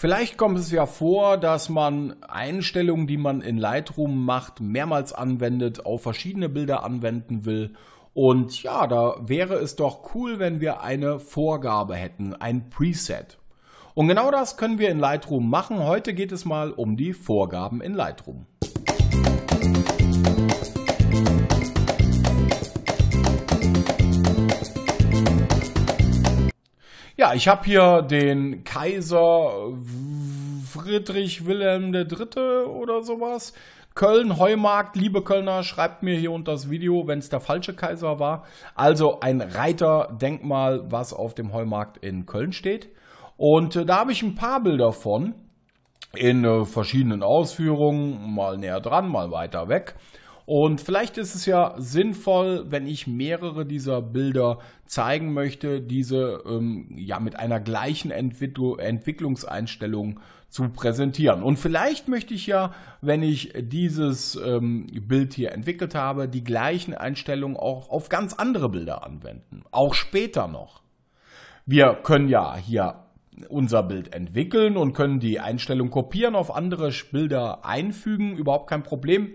Vielleicht kommt es ja vor, dass man Einstellungen, die man in Lightroom macht, mehrmals anwendet, auf verschiedene Bilder anwenden will. Und ja, da wäre es doch cool, wenn wir eine Vorgabe hätten, ein Preset. Und genau das können wir in Lightroom machen. Heute geht es mal um die Vorgaben in Lightroom. Ja, ich habe hier den Kaiser Friedrich Wilhelm III. oder sowas. Köln, Heumarkt, liebe Kölner, schreibt mir hier unter das Video, wenn es der falsche Kaiser war. Also ein Reiterdenkmal, was auf dem Heumarkt in Köln steht. Und äh, da habe ich ein paar Bilder von in äh, verschiedenen Ausführungen, mal näher dran, mal weiter weg. Und vielleicht ist es ja sinnvoll, wenn ich mehrere dieser Bilder zeigen möchte, diese ähm, ja mit einer gleichen Entwickl Entwicklungseinstellung zu präsentieren. Und vielleicht möchte ich ja, wenn ich dieses ähm, Bild hier entwickelt habe, die gleichen Einstellungen auch auf ganz andere Bilder anwenden. Auch später noch. Wir können ja hier unser Bild entwickeln und können die Einstellung kopieren, auf andere Bilder einfügen, überhaupt kein Problem.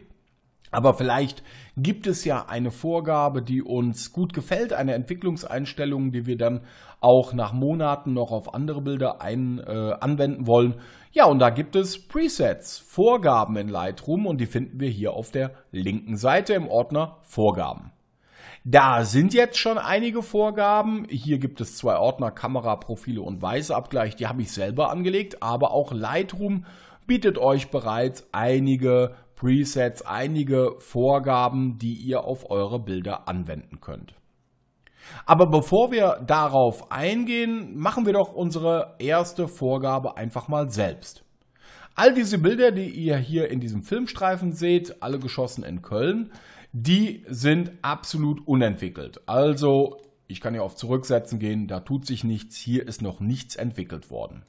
Aber vielleicht gibt es ja eine Vorgabe, die uns gut gefällt, eine Entwicklungseinstellung, die wir dann auch nach Monaten noch auf andere Bilder ein, äh, anwenden wollen. Ja, und da gibt es Presets, Vorgaben in Lightroom und die finden wir hier auf der linken Seite im Ordner Vorgaben. Da sind jetzt schon einige Vorgaben. Hier gibt es zwei Ordner, Kamera, Profile und Weißabgleich. Die habe ich selber angelegt, aber auch Lightroom bietet euch bereits einige Presets, einige Vorgaben, die ihr auf eure Bilder anwenden könnt. Aber bevor wir darauf eingehen, machen wir doch unsere erste Vorgabe einfach mal selbst. All diese Bilder, die ihr hier in diesem Filmstreifen seht, alle geschossen in Köln, die sind absolut unentwickelt. Also ich kann ja auf Zurücksetzen gehen, da tut sich nichts, hier ist noch nichts entwickelt worden.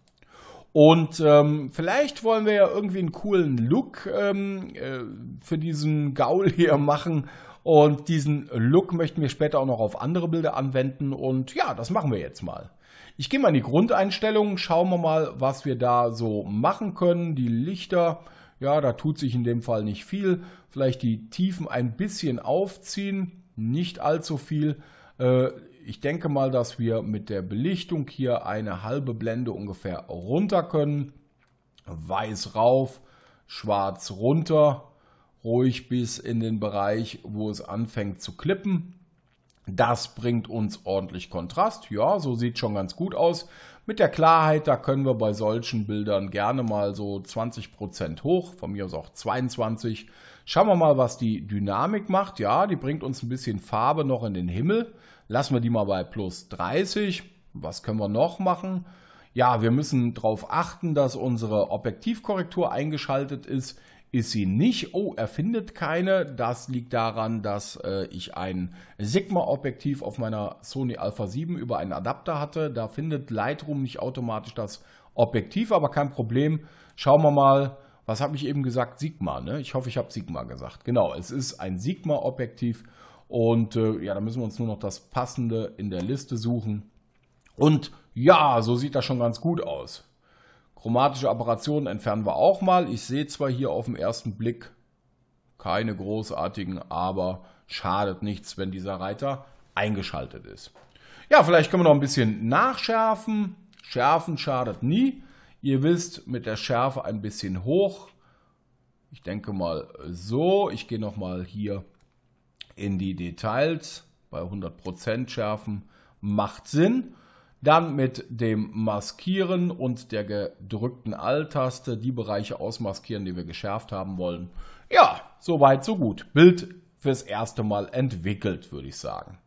Und ähm, vielleicht wollen wir ja irgendwie einen coolen Look ähm, äh, für diesen Gaul hier machen. Und diesen Look möchten wir später auch noch auf andere Bilder anwenden. Und ja, das machen wir jetzt mal. Ich gehe mal in die Grundeinstellungen, schauen wir mal, was wir da so machen können. Die Lichter, ja, da tut sich in dem Fall nicht viel. Vielleicht die Tiefen ein bisschen aufziehen, nicht allzu viel. Äh, ich denke mal, dass wir mit der Belichtung hier eine halbe Blende ungefähr runter können. Weiß rauf, schwarz runter, ruhig bis in den Bereich, wo es anfängt zu klippen. Das bringt uns ordentlich Kontrast. Ja, so sieht schon ganz gut aus. Mit der Klarheit, da können wir bei solchen Bildern gerne mal so 20% hoch, von mir aus auch 22. Schauen wir mal, was die Dynamik macht. Ja, die bringt uns ein bisschen Farbe noch in den Himmel. Lassen wir die mal bei plus 30. Was können wir noch machen? Ja, wir müssen darauf achten, dass unsere Objektivkorrektur eingeschaltet ist ist sie nicht. Oh, er findet keine. Das liegt daran, dass äh, ich ein Sigma-Objektiv auf meiner Sony Alpha 7 über einen Adapter hatte. Da findet Lightroom nicht automatisch das Objektiv, aber kein Problem. Schauen wir mal, was habe ich eben gesagt? Sigma, ne? Ich hoffe, ich habe Sigma gesagt. Genau, es ist ein Sigma-Objektiv. Und äh, ja, da müssen wir uns nur noch das Passende in der Liste suchen. Und ja, so sieht das schon ganz gut aus. Chromatische Aberrationen entfernen wir auch mal. Ich sehe zwar hier auf den ersten Blick keine großartigen, aber schadet nichts, wenn dieser Reiter eingeschaltet ist. Ja, vielleicht können wir noch ein bisschen nachschärfen. Schärfen schadet nie. Ihr wisst, mit der Schärfe ein bisschen hoch. Ich denke mal so. Ich gehe nochmal hier in die Details. Bei 100% Schärfen macht Sinn. Dann mit dem Maskieren und der gedrückten Alt-Taste die Bereiche ausmaskieren, die wir geschärft haben wollen. Ja, soweit, so gut. Bild fürs erste Mal entwickelt, würde ich sagen.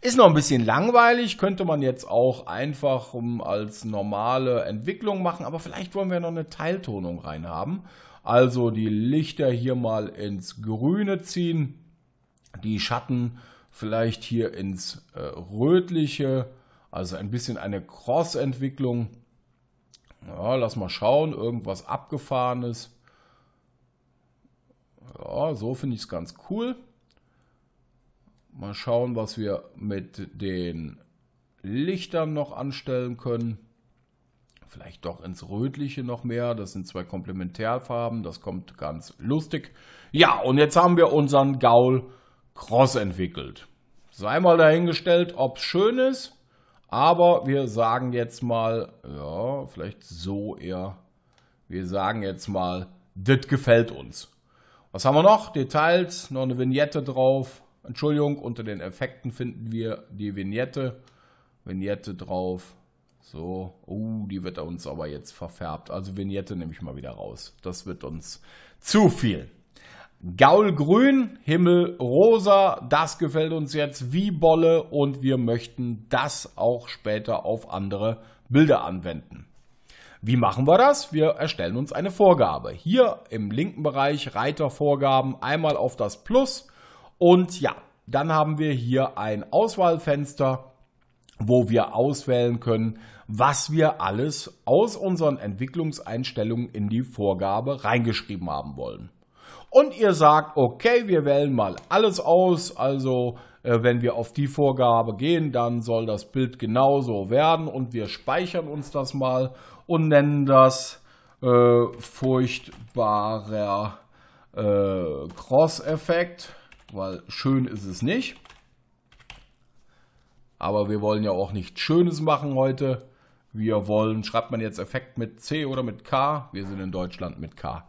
Ist noch ein bisschen langweilig, könnte man jetzt auch einfach als normale Entwicklung machen, aber vielleicht wollen wir noch eine Teiltonung reinhaben. Also die Lichter hier mal ins Grüne ziehen, die Schatten vielleicht hier ins äh, Rötliche also ein bisschen eine Cross-Entwicklung. Ja, lass mal schauen, irgendwas abgefahrenes. Ja, so finde ich es ganz cool. Mal schauen, was wir mit den Lichtern noch anstellen können. Vielleicht doch ins Rötliche noch mehr. Das sind zwei Komplementärfarben. Das kommt ganz lustig. Ja, und jetzt haben wir unseren Gaul Cross entwickelt. Sei mal dahingestellt, ob es schön ist. Aber wir sagen jetzt mal, ja, vielleicht so eher. Wir sagen jetzt mal, das gefällt uns. Was haben wir noch? Details, noch eine Vignette drauf. Entschuldigung, unter den Effekten finden wir die Vignette. Vignette drauf. So, oh, die wird uns aber jetzt verfärbt. Also Vignette nehme ich mal wieder raus. Das wird uns zu viel. Gaulgrün, Himmel rosa, das gefällt uns jetzt wie Bolle und wir möchten das auch später auf andere Bilder anwenden. Wie machen wir das? Wir erstellen uns eine Vorgabe. Hier im linken Bereich Reiter Vorgaben einmal auf das Plus und ja, dann haben wir hier ein Auswahlfenster, wo wir auswählen können, was wir alles aus unseren Entwicklungseinstellungen in die Vorgabe reingeschrieben haben wollen und ihr sagt, okay, wir wählen mal alles aus, also äh, wenn wir auf die Vorgabe gehen, dann soll das Bild genauso werden und wir speichern uns das mal und nennen das äh, furchtbarer äh, Cross-Effekt, weil schön ist es nicht. Aber wir wollen ja auch nichts Schönes machen heute wir wollen, schreibt man jetzt Effekt mit C oder mit K? Wir sind in Deutschland mit K.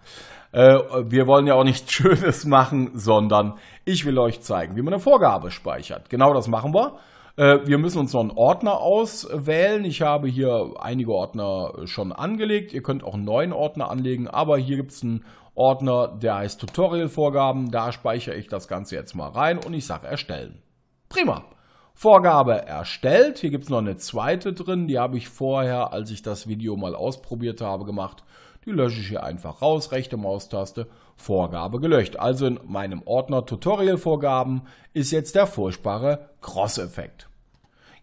Äh, wir wollen ja auch nichts Schönes machen, sondern ich will euch zeigen, wie man eine Vorgabe speichert. Genau das machen wir. Äh, wir müssen uns noch einen Ordner auswählen. Ich habe hier einige Ordner schon angelegt. Ihr könnt auch einen neuen Ordner anlegen, aber hier gibt es einen Ordner, der heißt Tutorial-Vorgaben. Da speichere ich das Ganze jetzt mal rein und ich sage Erstellen. Prima. Vorgabe erstellt. Hier gibt es noch eine zweite drin, die habe ich vorher, als ich das Video mal ausprobiert habe, gemacht. Die lösche ich hier einfach raus, rechte Maustaste, Vorgabe gelöscht. Also in meinem Ordner Tutorial-Vorgaben ist jetzt der furchtbare Cross-Effekt.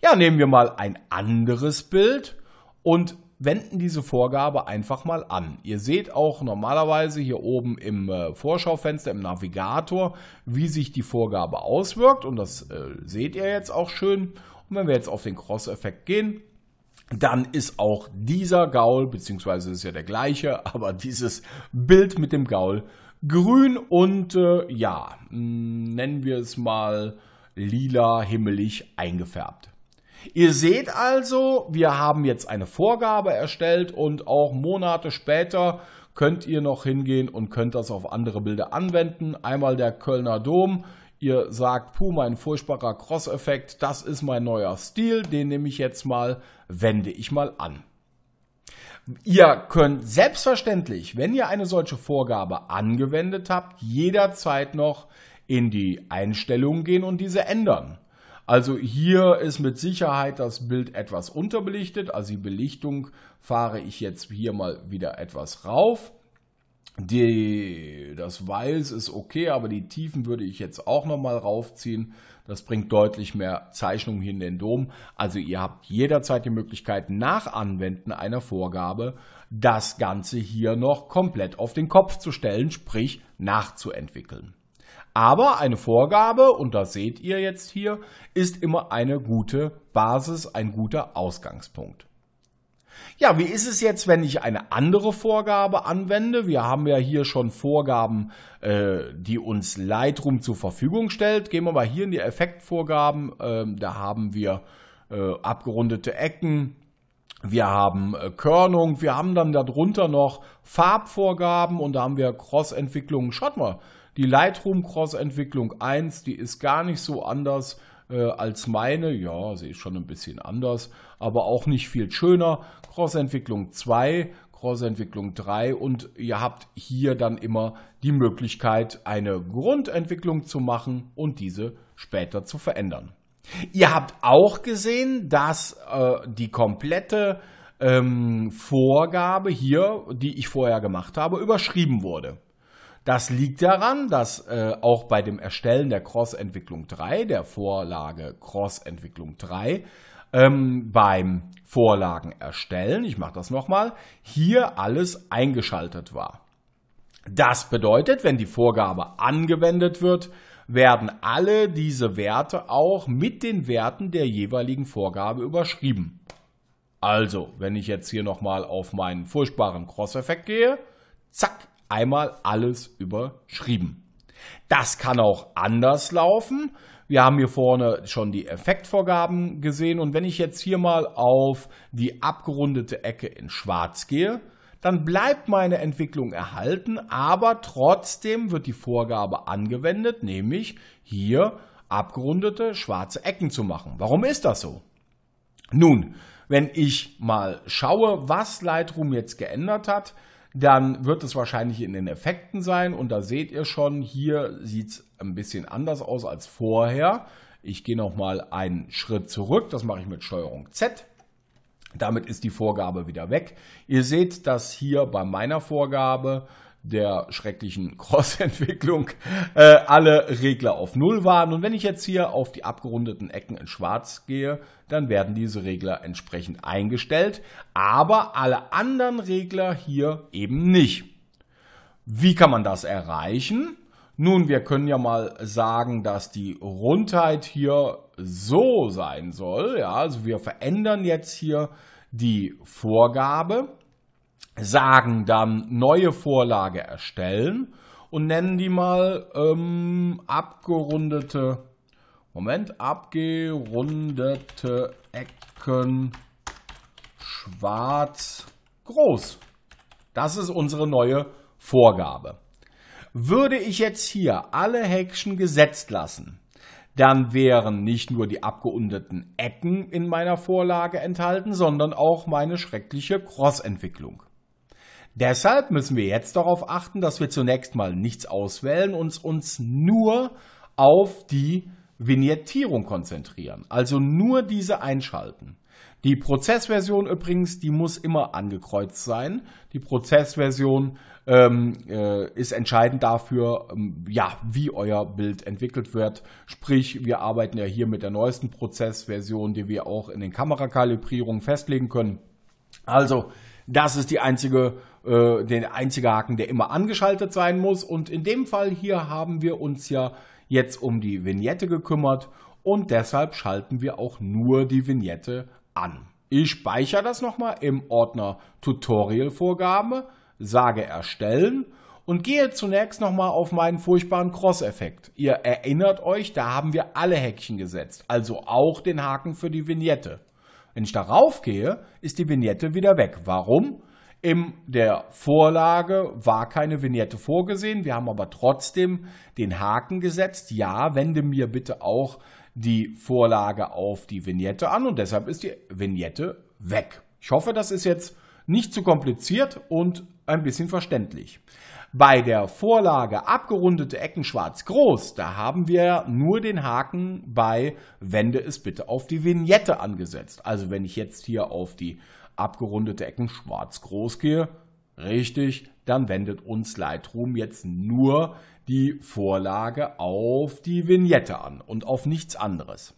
Ja, nehmen wir mal ein anderes Bild und wenden diese Vorgabe einfach mal an. Ihr seht auch normalerweise hier oben im äh, Vorschaufenster, im Navigator, wie sich die Vorgabe auswirkt und das äh, seht ihr jetzt auch schön. Und wenn wir jetzt auf den Cross-Effekt gehen, dann ist auch dieser Gaul, beziehungsweise ist ja der gleiche, aber dieses Bild mit dem Gaul grün und äh, ja, mm, nennen wir es mal lila himmelig eingefärbt. Ihr seht also, wir haben jetzt eine Vorgabe erstellt und auch Monate später könnt ihr noch hingehen und könnt das auf andere Bilder anwenden. Einmal der Kölner Dom. Ihr sagt, puh, mein furchtbarer Cross-Effekt, das ist mein neuer Stil, den nehme ich jetzt mal, wende ich mal an. Ihr könnt selbstverständlich, wenn ihr eine solche Vorgabe angewendet habt, jederzeit noch in die Einstellungen gehen und diese ändern. Also hier ist mit Sicherheit das Bild etwas unterbelichtet. Also die Belichtung fahre ich jetzt hier mal wieder etwas rauf. Die, das Weiß ist okay, aber die Tiefen würde ich jetzt auch nochmal raufziehen. Das bringt deutlich mehr Zeichnung hier in den Dom. Also ihr habt jederzeit die Möglichkeit, nach Anwenden einer Vorgabe das Ganze hier noch komplett auf den Kopf zu stellen, sprich nachzuentwickeln. Aber eine Vorgabe, und das seht ihr jetzt hier, ist immer eine gute Basis, ein guter Ausgangspunkt. Ja, wie ist es jetzt, wenn ich eine andere Vorgabe anwende? Wir haben ja hier schon Vorgaben, äh, die uns Lightroom zur Verfügung stellt. Gehen wir mal hier in die Effektvorgaben. Ähm, da haben wir äh, abgerundete Ecken, wir haben äh, Körnung, wir haben dann darunter noch Farbvorgaben und da haben wir Cross-Entwicklungen. Schaut mal, die Lightroom Cross Entwicklung 1, die ist gar nicht so anders äh, als meine. Ja, sie ist schon ein bisschen anders, aber auch nicht viel schöner. Cross Entwicklung 2, Cross Entwicklung 3 und ihr habt hier dann immer die Möglichkeit, eine Grundentwicklung zu machen und diese später zu verändern. Ihr habt auch gesehen, dass äh, die komplette ähm, Vorgabe hier, die ich vorher gemacht habe, überschrieben wurde. Das liegt daran, dass äh, auch bei dem Erstellen der Cross-Entwicklung 3, der Vorlage Cross-Entwicklung 3, ähm, beim Vorlagen erstellen, ich mache das nochmal, hier alles eingeschaltet war. Das bedeutet, wenn die Vorgabe angewendet wird, werden alle diese Werte auch mit den Werten der jeweiligen Vorgabe überschrieben. Also, wenn ich jetzt hier nochmal auf meinen furchtbaren Cross-Effekt gehe, zack, einmal alles überschrieben. Das kann auch anders laufen. Wir haben hier vorne schon die Effektvorgaben gesehen und wenn ich jetzt hier mal auf die abgerundete Ecke in schwarz gehe, dann bleibt meine Entwicklung erhalten, aber trotzdem wird die Vorgabe angewendet, nämlich hier abgerundete schwarze Ecken zu machen. Warum ist das so? Nun, wenn ich mal schaue, was Lightroom jetzt geändert hat, dann wird es wahrscheinlich in den Effekten sein. Und da seht ihr schon, hier sieht es ein bisschen anders aus als vorher. Ich gehe nochmal einen Schritt zurück. Das mache ich mit Steuerung Z. Damit ist die Vorgabe wieder weg. Ihr seht, dass hier bei meiner Vorgabe der schrecklichen Cross-Entwicklung äh, alle Regler auf Null waren. Und wenn ich jetzt hier auf die abgerundeten Ecken in Schwarz gehe, dann werden diese Regler entsprechend eingestellt, aber alle anderen Regler hier eben nicht. Wie kann man das erreichen? Nun, wir können ja mal sagen, dass die Rundheit hier so sein soll. Ja, also wir verändern jetzt hier die Vorgabe sagen dann neue Vorlage erstellen und nennen die mal ähm, abgerundete, Moment, abgerundete Ecken schwarz groß. Das ist unsere neue Vorgabe. Würde ich jetzt hier alle Häkchen gesetzt lassen, dann wären nicht nur die abgerundeten Ecken in meiner Vorlage enthalten, sondern auch meine schreckliche Cross-Entwicklung. Deshalb müssen wir jetzt darauf achten, dass wir zunächst mal nichts auswählen und uns nur auf die Vignettierung konzentrieren. Also nur diese einschalten. Die Prozessversion übrigens, die muss immer angekreuzt sein. Die Prozessversion ähm, äh, ist entscheidend dafür, ähm, ja, wie euer Bild entwickelt wird. Sprich, wir arbeiten ja hier mit der neuesten Prozessversion, die wir auch in den Kamerakalibrierungen festlegen können. Also, das ist die einzige äh, den der einzige Haken, der immer angeschaltet sein muss. Und in dem Fall hier haben wir uns ja jetzt um die Vignette gekümmert und deshalb schalten wir auch nur die Vignette an. Ich speichere das nochmal im Ordner Tutorial-Vorgabe, sage Erstellen und gehe zunächst nochmal auf meinen furchtbaren Cross-Effekt. Ihr erinnert euch, da haben wir alle Häkchen gesetzt, also auch den Haken für die Vignette. Wenn ich darauf gehe, ist die Vignette wieder weg. Warum? In der Vorlage war keine Vignette vorgesehen. Wir haben aber trotzdem den Haken gesetzt. Ja, wende mir bitte auch die Vorlage auf die Vignette an und deshalb ist die Vignette weg. Ich hoffe, das ist jetzt nicht zu kompliziert und ein bisschen verständlich. Bei der Vorlage abgerundete Ecken schwarz groß, da haben wir nur den Haken bei Wende es bitte auf die Vignette angesetzt. Also wenn ich jetzt hier auf die abgerundete Ecken schwarz groß gehe, richtig, dann wendet uns Lightroom jetzt nur die Vorlage auf die Vignette an und auf nichts anderes.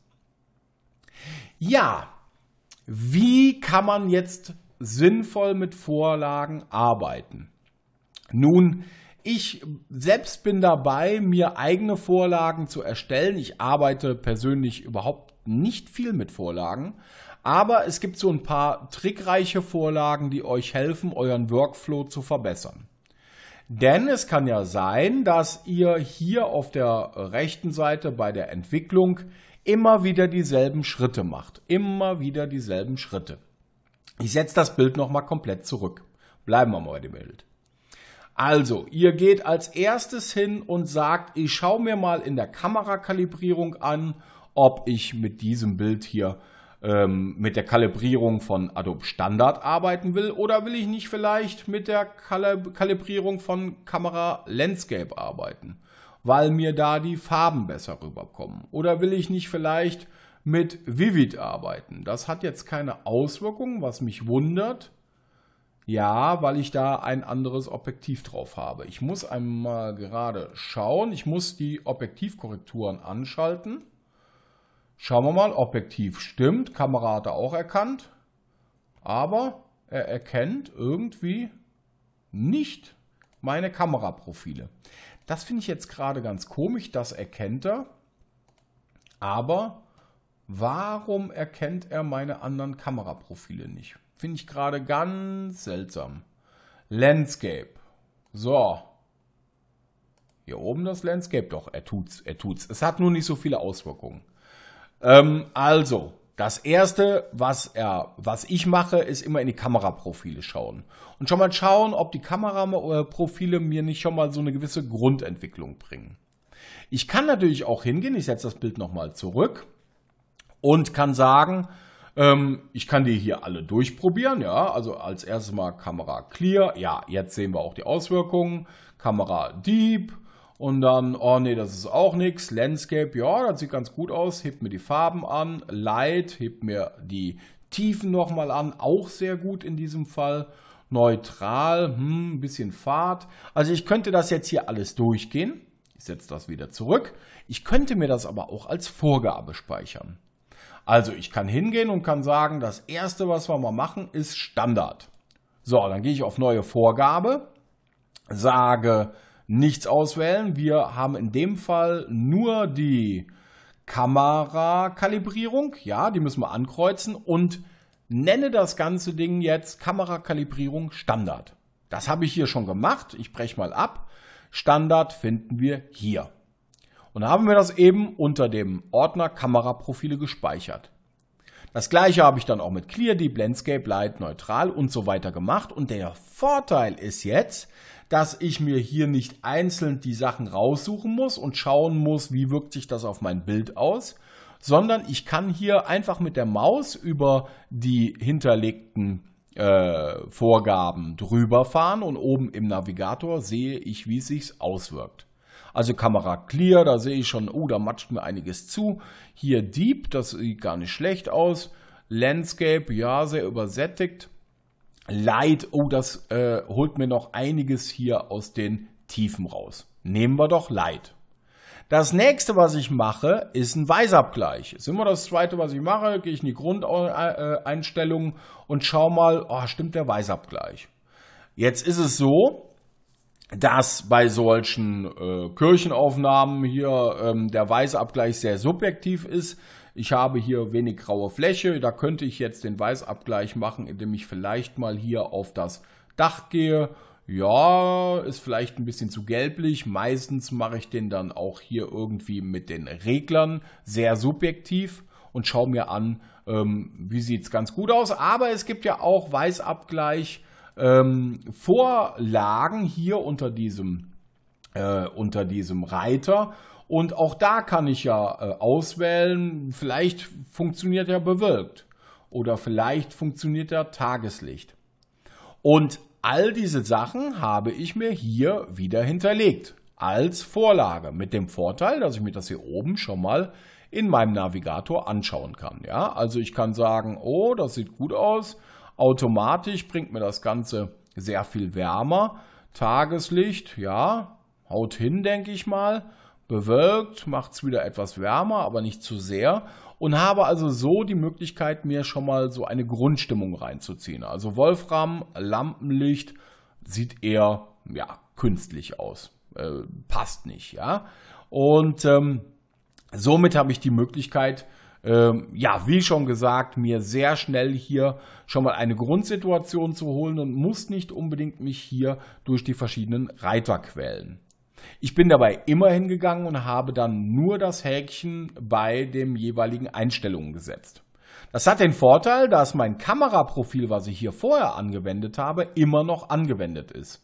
Ja, wie kann man jetzt sinnvoll mit Vorlagen arbeiten? Nun, ich selbst bin dabei, mir eigene Vorlagen zu erstellen. Ich arbeite persönlich überhaupt nicht viel mit Vorlagen, aber es gibt so ein paar trickreiche Vorlagen, die euch helfen, euren Workflow zu verbessern. Denn es kann ja sein, dass ihr hier auf der rechten Seite bei der Entwicklung immer wieder dieselben Schritte macht. Immer wieder dieselben Schritte. Ich setze das Bild nochmal komplett zurück. Bleiben wir mal bei dem Bild. Also, ihr geht als erstes hin und sagt, ich schaue mir mal in der Kamerakalibrierung an, ob ich mit diesem Bild hier ähm, mit der Kalibrierung von Adobe Standard arbeiten will oder will ich nicht vielleicht mit der Kalib Kalibrierung von Kamera Landscape arbeiten, weil mir da die Farben besser rüberkommen oder will ich nicht vielleicht mit Vivid arbeiten. Das hat jetzt keine Auswirkungen, was mich wundert. Ja, weil ich da ein anderes Objektiv drauf habe. Ich muss einmal gerade schauen. Ich muss die Objektivkorrekturen anschalten. Schauen wir mal, Objektiv stimmt, Kamera hat er auch erkannt, aber er erkennt irgendwie nicht meine Kameraprofile. Das finde ich jetzt gerade ganz komisch, das erkennt er, aber warum erkennt er meine anderen Kameraprofile nicht? Finde ich gerade ganz seltsam. Landscape. So. Hier oben das Landscape. Doch, er tut's, er tut's. Es hat nur nicht so viele Auswirkungen. Ähm, also, das erste, was er, was ich mache, ist immer in die Kameraprofile schauen. Und schon mal schauen, ob die Kameraprofile mir nicht schon mal so eine gewisse Grundentwicklung bringen. Ich kann natürlich auch hingehen, ich setze das Bild nochmal zurück und kann sagen, ähm, ich kann die hier alle durchprobieren. Ja, also als erstes mal Kamera Clear. Ja, jetzt sehen wir auch die Auswirkungen. Kamera Deep. Und dann, oh nee, das ist auch nichts. Landscape, ja, das sieht ganz gut aus. Hebt mir die Farben an. Light, hebt mir die Tiefen nochmal an. Auch sehr gut in diesem Fall. Neutral, hm, ein bisschen Fahrt. Also ich könnte das jetzt hier alles durchgehen. Ich setze das wieder zurück. Ich könnte mir das aber auch als Vorgabe speichern. Also ich kann hingehen und kann sagen, das erste, was wir mal machen, ist Standard. So, dann gehe ich auf neue Vorgabe, sage nichts auswählen. Wir haben in dem Fall nur die Kamerakalibrierung. Ja, die müssen wir ankreuzen und nenne das ganze Ding jetzt Kamerakalibrierung Standard. Das habe ich hier schon gemacht. Ich breche mal ab. Standard finden wir hier. Und da haben wir das eben unter dem Ordner Kameraprofile gespeichert. Das gleiche habe ich dann auch mit Clear, die Blendscape Light, Neutral und so weiter gemacht. Und der Vorteil ist jetzt, dass ich mir hier nicht einzeln die Sachen raussuchen muss und schauen muss, wie wirkt sich das auf mein Bild aus, sondern ich kann hier einfach mit der Maus über die hinterlegten äh, Vorgaben drüber fahren und oben im Navigator sehe ich, wie es sich auswirkt. Also Kamera Clear, da sehe ich schon, oh, da matscht mir einiges zu. Hier Deep, das sieht gar nicht schlecht aus. Landscape, ja, sehr übersättigt. Light, oh, das äh, holt mir noch einiges hier aus den Tiefen raus. Nehmen wir doch Light. Das nächste, was ich mache, ist ein Weißabgleich. Ist immer das zweite, was ich mache. Gehe ich in die Grundeinstellungen und schaue mal, oh, stimmt der Weißabgleich. Jetzt ist es so, dass bei solchen äh, Kirchenaufnahmen hier ähm, der Weißabgleich sehr subjektiv ist. Ich habe hier wenig graue Fläche, da könnte ich jetzt den Weißabgleich machen, indem ich vielleicht mal hier auf das Dach gehe. Ja, ist vielleicht ein bisschen zu gelblich. Meistens mache ich den dann auch hier irgendwie mit den Reglern sehr subjektiv und schaue mir an, ähm, wie sieht es ganz gut aus. Aber es gibt ja auch Weißabgleich ähm, Vorlagen hier unter diesem, äh, unter diesem Reiter. Und auch da kann ich ja äh, auswählen, vielleicht funktioniert ja bewölkt oder vielleicht funktioniert ja Tageslicht. Und all diese Sachen habe ich mir hier wieder hinterlegt als Vorlage mit dem Vorteil, dass ich mir das hier oben schon mal in meinem Navigator anschauen kann. Ja, also ich kann sagen, oh, das sieht gut aus. Automatisch bringt mir das Ganze sehr viel wärmer. Tageslicht, ja, haut hin, denke ich mal. Bewölkt, macht es wieder etwas wärmer, aber nicht zu sehr. Und habe also so die Möglichkeit, mir schon mal so eine Grundstimmung reinzuziehen. Also Wolfram, Lampenlicht sieht eher, ja, künstlich aus. Äh, passt nicht, ja. Und ähm, somit habe ich die Möglichkeit, ähm, ja, wie schon gesagt, mir sehr schnell hier schon mal eine Grundsituation zu holen und muss nicht unbedingt mich hier durch die verschiedenen Reiter quälen. Ich bin dabei immer hingegangen und habe dann nur das Häkchen bei dem jeweiligen Einstellungen gesetzt. Das hat den Vorteil, dass mein Kameraprofil, was ich hier vorher angewendet habe, immer noch angewendet ist.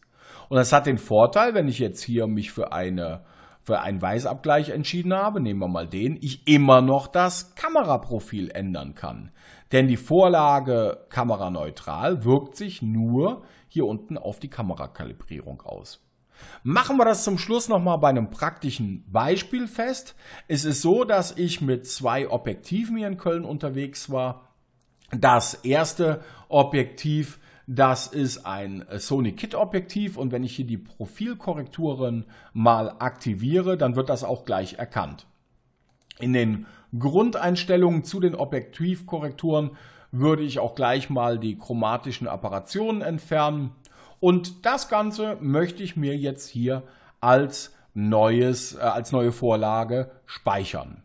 Und das hat den Vorteil, wenn ich jetzt hier mich für eine für einen Weißabgleich entschieden habe, nehmen wir mal den, ich immer noch das Kameraprofil ändern kann. Denn die Vorlage kameraneutral wirkt sich nur hier unten auf die Kamerakalibrierung aus. Machen wir das zum Schluss nochmal bei einem praktischen Beispiel fest. Es ist so, dass ich mit zwei Objektiven hier in Köln unterwegs war. Das erste Objektiv das ist ein äh, Sony Kit Objektiv und wenn ich hier die Profilkorrekturen mal aktiviere, dann wird das auch gleich erkannt. In den Grundeinstellungen zu den Objektivkorrekturen würde ich auch gleich mal die chromatischen Apparationen entfernen. Und das Ganze möchte ich mir jetzt hier als, neues, äh, als neue Vorlage speichern.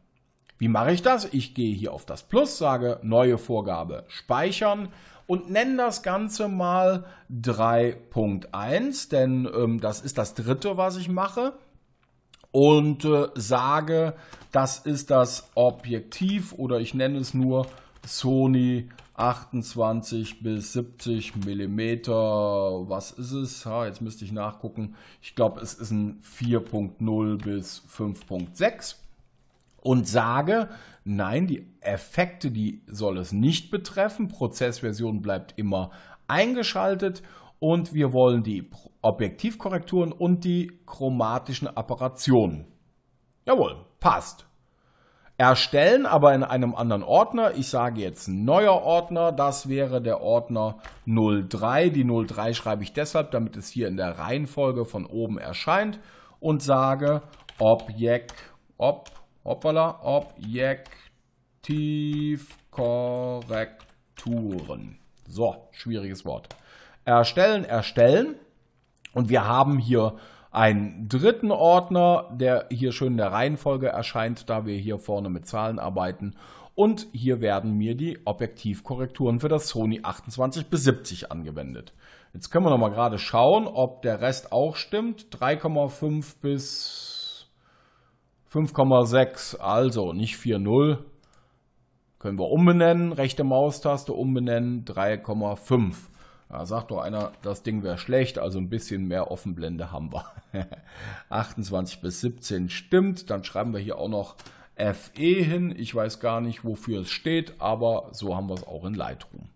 Wie mache ich das? Ich gehe hier auf das Plus, sage neue Vorgabe speichern und nenne das Ganze mal 3.1, denn ähm, das ist das dritte, was ich mache. Und äh, sage, das ist das Objektiv oder ich nenne es nur Sony 28 bis 70 Millimeter. Was ist es? Ha, jetzt müsste ich nachgucken. Ich glaube, es ist ein 4.0 bis 5.6 und sage, nein, die Effekte, die soll es nicht betreffen. Prozessversion bleibt immer eingeschaltet und wir wollen die Objektivkorrekturen und die chromatischen Apparationen. Jawohl, passt. Erstellen, aber in einem anderen Ordner. Ich sage jetzt neuer Ordner. Das wäre der Ordner 03. Die 03 schreibe ich deshalb, damit es hier in der Reihenfolge von oben erscheint und sage Objekt, Objekt, Hoppala, Objektivkorrekturen. So, schwieriges Wort. Erstellen, erstellen. Und wir haben hier einen dritten Ordner, der hier schön in der Reihenfolge erscheint, da wir hier vorne mit Zahlen arbeiten. Und hier werden mir die Objektivkorrekturen für das Sony 28 bis 70 angewendet. Jetzt können wir nochmal gerade schauen, ob der Rest auch stimmt. 3,5 bis 5,6, also nicht 4,0. Können wir umbenennen, rechte Maustaste umbenennen, 3,5. Da sagt doch einer, das Ding wäre schlecht, also ein bisschen mehr Offenblende haben wir. 28 bis 17 stimmt, dann schreiben wir hier auch noch FE hin. Ich weiß gar nicht, wofür es steht, aber so haben wir es auch in Lightroom.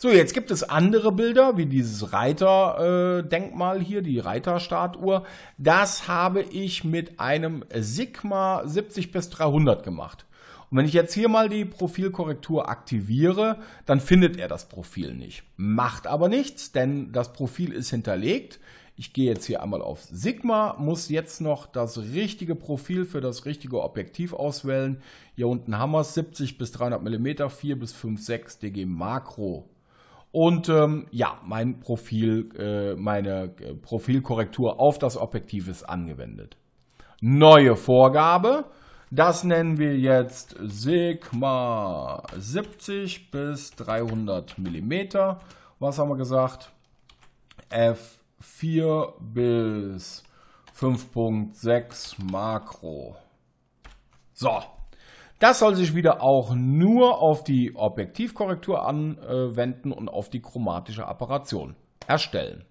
So, jetzt gibt es andere Bilder, wie dieses Reiterdenkmal äh, hier, die Reiterstatue. Das habe ich mit einem Sigma 70 bis 300 gemacht. Und wenn ich jetzt hier mal die Profilkorrektur aktiviere, dann findet er das Profil nicht. Macht aber nichts, denn das Profil ist hinterlegt. Ich gehe jetzt hier einmal auf Sigma, muss jetzt noch das richtige Profil für das richtige Objektiv auswählen. Hier unten haben wir es, 70 bis 300 mm, 4 bis 6 dg Makro und ähm, ja, mein Profil, äh, meine äh, Profilkorrektur auf das Objektiv ist angewendet. Neue Vorgabe. Das nennen wir jetzt Sigma 70 bis 300 mm. Was haben wir gesagt? F4 bis 5.6 Makro. So, das soll sich wieder auch nur auf die Objektivkorrektur anwenden und auf die chromatische Apparation erstellen.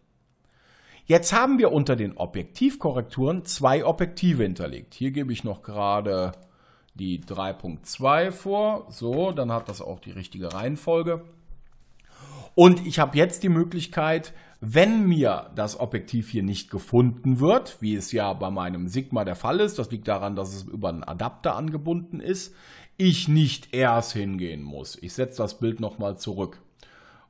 Jetzt haben wir unter den Objektivkorrekturen zwei Objektive hinterlegt. Hier gebe ich noch gerade die 3.2 vor. So, dann hat das auch die richtige Reihenfolge. Und ich habe jetzt die Möglichkeit, wenn mir das Objektiv hier nicht gefunden wird, wie es ja bei meinem Sigma der Fall ist, das liegt daran, dass es über einen Adapter angebunden ist, ich nicht erst hingehen muss. Ich setze das Bild nochmal zurück.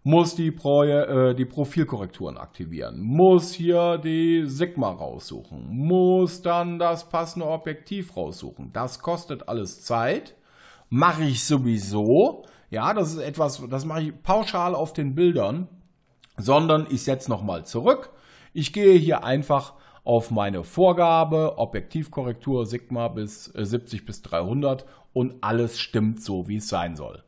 Muss die, Pro äh, die Profilkorrekturen aktivieren, muss hier die Sigma raussuchen, muss dann das passende Objektiv raussuchen. Das kostet alles Zeit, mache ich sowieso. Ja, das ist etwas, das mache ich pauschal auf den Bildern sondern ich setze nochmal zurück. Ich gehe hier einfach auf meine Vorgabe, Objektivkorrektur Sigma bis äh, 70 bis 300 und alles stimmt so, wie es sein soll.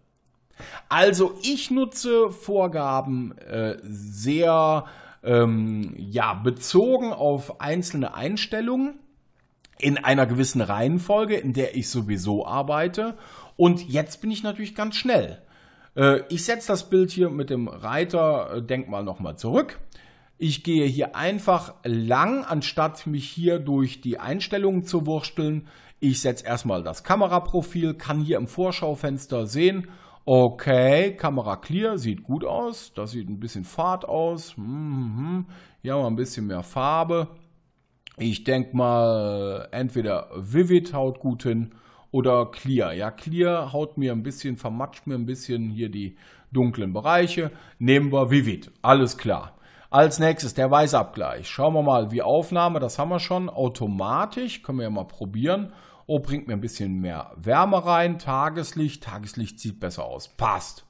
Also ich nutze Vorgaben äh, sehr ähm, ja, bezogen auf einzelne Einstellungen in einer gewissen Reihenfolge, in der ich sowieso arbeite. Und jetzt bin ich natürlich ganz schnell. Äh, ich setze das Bild hier mit dem Reiterdenkmal äh, nochmal zurück. Ich gehe hier einfach lang, anstatt mich hier durch die Einstellungen zu wursteln. Ich setze erstmal das Kameraprofil, kann hier im Vorschaufenster sehen, okay, Kamera clear, sieht gut aus, das sieht ein bisschen fad aus, mhm. ja, mal ein bisschen mehr Farbe. Ich denke mal, äh, entweder Vivid haut gut hin oder Clear. Ja, Clear haut mir ein bisschen, vermatscht mir ein bisschen hier die dunklen Bereiche. Nehmen wir Vivid, alles klar. Als nächstes der Weißabgleich. Schauen wir mal, wie Aufnahme, das haben wir schon, automatisch, können wir ja mal probieren. Oh, bringt mir ein bisschen mehr Wärme rein, Tageslicht, Tageslicht sieht besser aus, passt.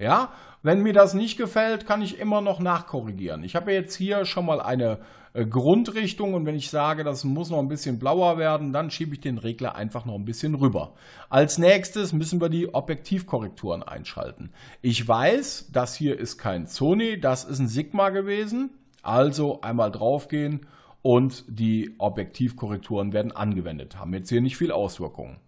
Ja, wenn mir das nicht gefällt, kann ich immer noch nachkorrigieren. Ich habe jetzt hier schon mal eine äh, Grundrichtung und wenn ich sage, das muss noch ein bisschen blauer werden, dann schiebe ich den Regler einfach noch ein bisschen rüber. Als nächstes müssen wir die Objektivkorrekturen einschalten. Ich weiß, das hier ist kein Sony, das ist ein Sigma gewesen. Also einmal draufgehen und die Objektivkorrekturen werden angewendet. Haben jetzt hier nicht viel Auswirkungen.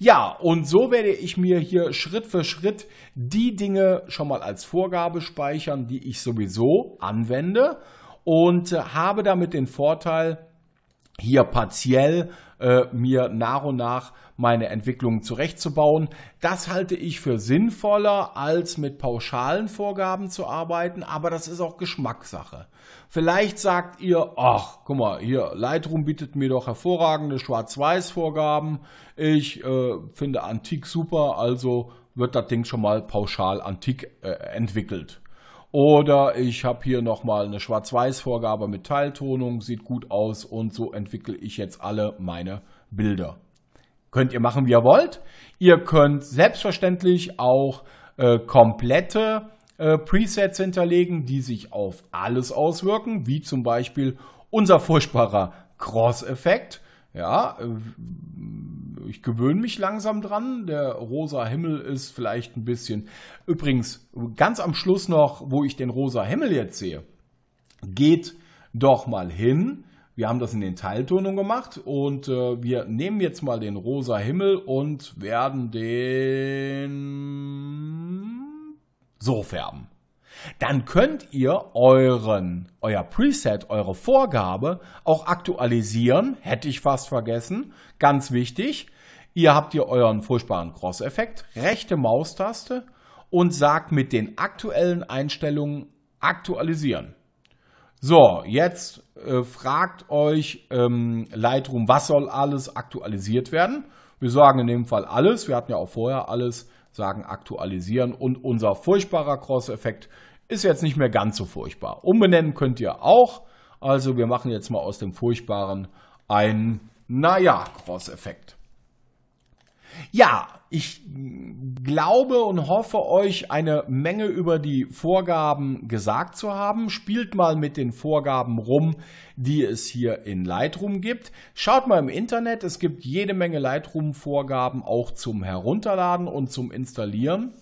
Ja, und so werde ich mir hier Schritt für Schritt die Dinge schon mal als Vorgabe speichern, die ich sowieso anwende und äh, habe damit den Vorteil, hier partiell äh, mir nach und nach meine Entwicklungen zurechtzubauen. Das halte ich für sinnvoller, als mit pauschalen Vorgaben zu arbeiten, aber das ist auch Geschmackssache. Vielleicht sagt ihr, ach, guck mal, hier, Lightroom bietet mir doch hervorragende Schwarz-Weiß-Vorgaben. Ich äh, finde Antik super, also wird das Ding schon mal pauschal Antik äh, entwickelt. Oder ich habe hier nochmal eine Schwarz-Weiß-Vorgabe mit Teiltonung, sieht gut aus und so entwickle ich jetzt alle meine Bilder. Könnt ihr machen, wie ihr wollt. Ihr könnt selbstverständlich auch äh, komplette äh, Presets hinterlegen, die sich auf alles auswirken, wie zum Beispiel unser furchtbarer Cross-Effekt. Ja, äh, ich gewöhne mich langsam dran. Der rosa Himmel ist vielleicht ein bisschen. Übrigens, ganz am Schluss noch, wo ich den rosa Himmel jetzt sehe, geht doch mal hin. Wir haben das in den Teiltonungen gemacht und äh, wir nehmen jetzt mal den rosa Himmel und werden den so färben dann könnt ihr euren, euer Preset, eure Vorgabe auch aktualisieren. Hätte ich fast vergessen. Ganz wichtig. Ihr habt hier euren furchtbaren Cross-Effekt. Rechte Maustaste und sagt mit den aktuellen Einstellungen aktualisieren. So, jetzt äh, fragt euch ähm, Lightroom, was soll alles aktualisiert werden? Wir sagen in dem Fall alles. Wir hatten ja auch vorher alles sagen aktualisieren und unser furchtbarer Cross-Effekt ist jetzt nicht mehr ganz so furchtbar. Umbenennen könnt ihr auch. Also wir machen jetzt mal aus dem Furchtbaren einen, naja, Cross-Effekt. Ja, ich glaube und hoffe euch eine Menge über die Vorgaben gesagt zu haben. Spielt mal mit den Vorgaben rum, die es hier in Lightroom gibt. Schaut mal im Internet, es gibt jede Menge Lightroom-Vorgaben auch zum Herunterladen und zum Installieren.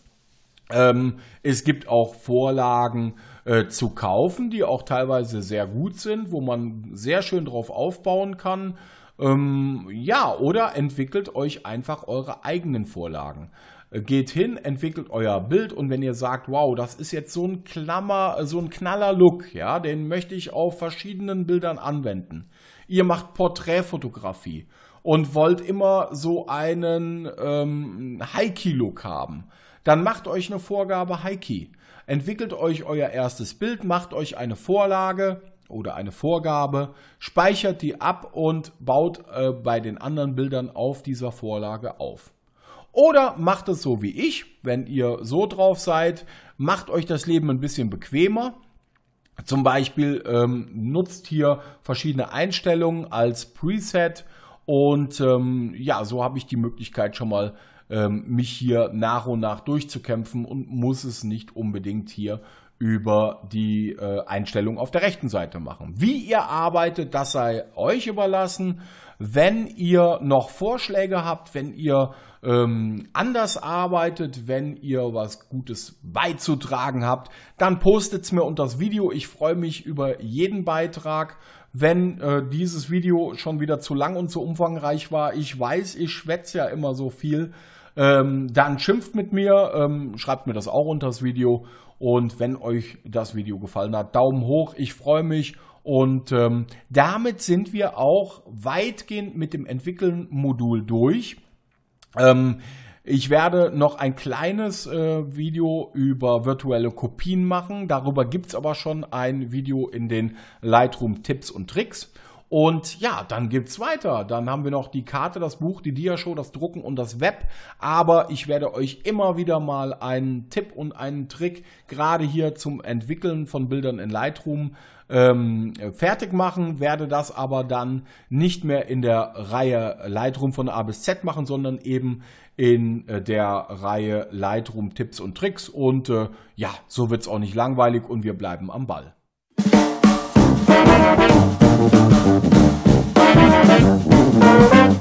Ähm, es gibt auch Vorlagen äh, zu kaufen, die auch teilweise sehr gut sind, wo man sehr schön drauf aufbauen kann. Ähm, ja, oder entwickelt euch einfach eure eigenen Vorlagen äh, geht hin, entwickelt euer Bild und wenn ihr sagt, wow, das ist jetzt so ein Klammer, äh, so ein knaller Look, ja, den möchte ich auf verschiedenen Bildern anwenden. Ihr macht Porträtfotografie und wollt immer so einen ähm, high look haben, dann macht euch eine Vorgabe high Entwickelt euch euer erstes Bild, macht euch eine Vorlage oder eine Vorgabe, speichert die ab und baut äh, bei den anderen Bildern auf dieser Vorlage auf. Oder macht es so wie ich, wenn ihr so drauf seid, macht euch das Leben ein bisschen bequemer. Zum Beispiel ähm, nutzt hier verschiedene Einstellungen als Preset und ähm, ja, so habe ich die Möglichkeit schon mal ähm, mich hier nach und nach durchzukämpfen und muss es nicht unbedingt hier über die äh, Einstellung auf der rechten Seite machen. Wie ihr arbeitet, das sei euch überlassen. Wenn ihr noch Vorschläge habt, wenn ihr ähm, anders arbeitet, wenn ihr was Gutes beizutragen habt, dann postet es mir unter das Video. Ich freue mich über jeden Beitrag. Wenn äh, dieses Video schon wieder zu lang und zu umfangreich war, ich weiß, ich schwätze ja immer so viel, ähm, dann schimpft mit mir, ähm, schreibt mir das auch unter das Video und wenn euch das Video gefallen hat, Daumen hoch, ich freue mich. Und ähm, damit sind wir auch weitgehend mit dem Entwickeln-Modul durch. Ähm, ich werde noch ein kleines äh, Video über virtuelle Kopien machen. Darüber gibt es aber schon ein Video in den Lightroom Tipps und Tricks. Und ja, dann gibt's weiter. Dann haben wir noch die Karte, das Buch, die Diashow, das Drucken und das Web. Aber ich werde euch immer wieder mal einen Tipp und einen Trick, gerade hier zum Entwickeln von Bildern in Lightroom, ähm, fertig machen, werde das aber dann nicht mehr in der Reihe Lightroom von A bis Z machen, sondern eben in äh, der Reihe Lightroom Tipps und Tricks. Und äh, ja, so wird's auch nicht langweilig und wir bleiben am Ball. Thank you.